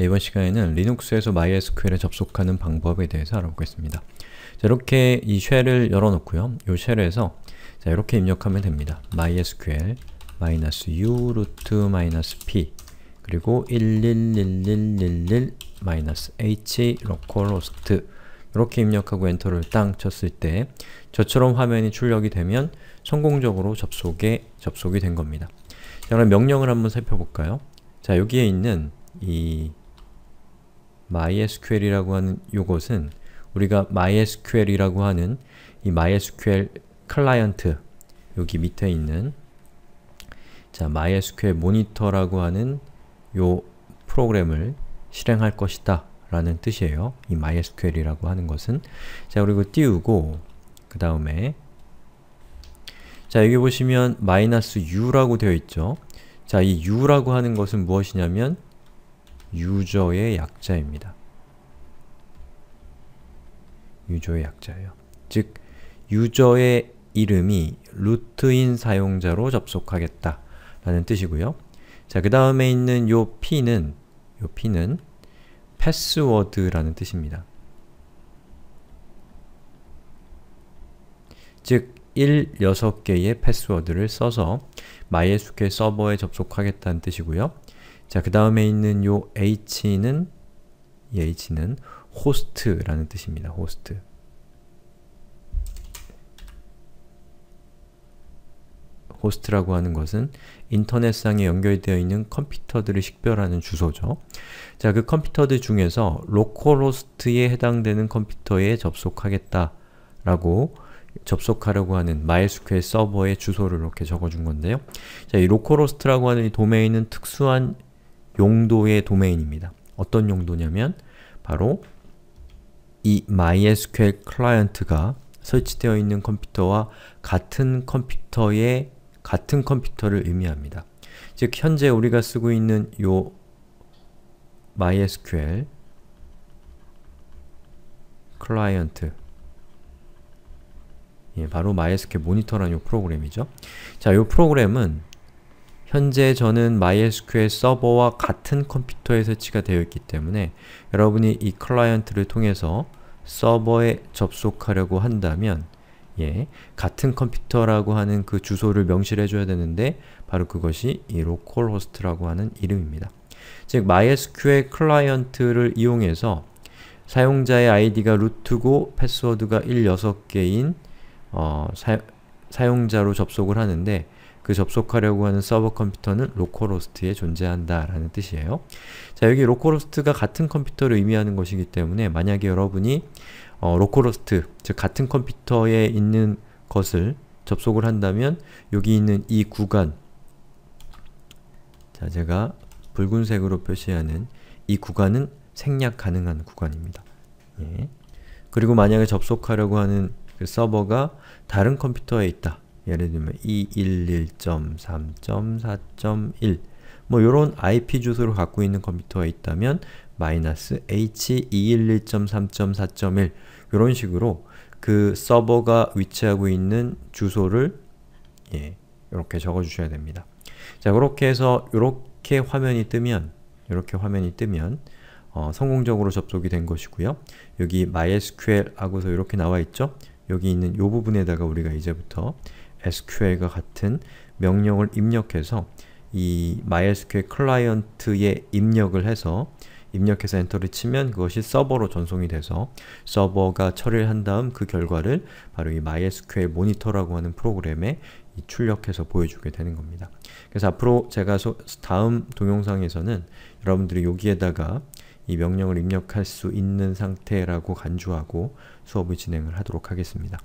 네, 이번 시간에는 리눅스에서 MySQL에 접속하는 방법에 대해서 알아보겠습니다. 자, 이렇게 이 쉘을 열어놓고요. 이 쉘에서 자, 이렇게 입력하면 됩니다. mysql u root p 그리고 1 1 1 1 1 h local host 이렇게 입력하고 엔터를 땅 쳤을 때 저처럼 화면이 출력이 되면 성공적으로 접속에 접속이 된 겁니다. 자, 그럼 명령을 한번 살펴볼까요? 자, 여기에 있는 이 MySQL이라고 하는 요것은 우리가 MySQL이라고 하는 이 MySQL 클라이언트 여기 밑에 있는 자 MySQL 모니터라고 하는 요 프로그램을 실행할 것이다 라는 뜻이에요. 이 MySQL이라고 하는 것은 자 그리고 띄우고 그 다음에 자 여기 보시면 u라고 되어 있죠. 자이 u라고 하는 것은 무엇이냐면 유저의 약자입니다. 유저의 약자예요. 즉, 유저의 이름이 루트인 사용자로 접속하겠다 라는 뜻이고요. 자, 그 다음에 있는 요 p는 요 p는 패스워드라는 뜻입니다. 즉, 1, 6개의 패스워드를 써서 마이애스큐 서버에 접속하겠다는 뜻이고요. 자, 그 다음에 있는 요 h는 이 h는 host라는 뜻입니다. host. 호스트라고 하는 것은 인터넷상에 연결되어 있는 컴퓨터들을 식별하는 주소죠. 자, 그 컴퓨터들 중에서 로컬호스트에 해당되는 컴퓨터에 접속하겠다라고 접속하려고 하는 MySQL 서버의 주소를 이렇게 적어준 건데요. 자, 이 로컬호스트라고 하는 이 도메인은 특수한 용도의 도메인입니다. 어떤 용도냐면 바로 이 MySQL 클라이언트가 설치되어 있는 컴퓨터와 같은 컴퓨터의 같은 컴퓨터를 의미합니다. 즉 현재 우리가 쓰고 있는 요 MySQL 클라이언트 예, 바로 MySQL 모니터라는 요 프로그램이죠. 자, 요 프로그램은 현재 저는 MySQL 서버와 같은 컴퓨터에 설치가 되어 있기 때문에 여러분이 이 클라이언트를 통해서 서버에 접속하려고 한다면 예, 같은 컴퓨터라고 하는 그 주소를 명시를 해줘야 되는데 바로 그것이 이 localhost라고 하는 이름입니다. 즉, MySQL 클라이언트를 이용해서 사용자의 아이디가 루트고 패스워드가 16개인 어, 사, 사용자로 접속을 하는데 그 접속하려고 하는 서버 컴퓨터는 로컬호스트에 존재한다 라는 뜻이에요. 자 여기 로컬호스트가 같은 컴퓨터를 의미하는 것이기 때문에 만약에 여러분이 어, 로컬호스트, 즉 같은 컴퓨터에 있는 것을 접속을 한다면 여기 있는 이 구간 자 제가 붉은색으로 표시하는 이 구간은 생략 가능한 구간입니다. 예. 그리고 만약에 접속하려고 하는 그 서버가 다른 컴퓨터에 있다. 예를 들면 211.3.4.1뭐 요런 IP 주소를 갖고 있는 컴퓨터에 있다면 마이너스 h211.3.4.1 요런 식으로 그 서버가 위치하고 있는 주소를 예, 이렇게 적어주셔야 됩니다. 자, 그렇게 해서 이렇게 화면이 뜨면 이렇게 화면이 뜨면 어, 성공적으로 접속이 된 것이고요. 여기 MySQL하고서 이렇게 나와 있죠? 여기 있는 이 부분에다가 우리가 이제부터 SQL과 같은 명령을 입력해서 이 MySQL 클라이언트에 입력을 해서 입력해서 엔터를 치면 그것이 서버로 전송이 돼서 서버가 처리를 한 다음 그 결과를 바로 이 MySQL 모니터라고 하는 프로그램에 출력해서 보여주게 되는 겁니다. 그래서 앞으로 제가 소, 다음 동영상에서는 여러분들이 여기에다가 이 명령을 입력할 수 있는 상태라고 간주하고 수업을 진행을 하도록 하겠습니다.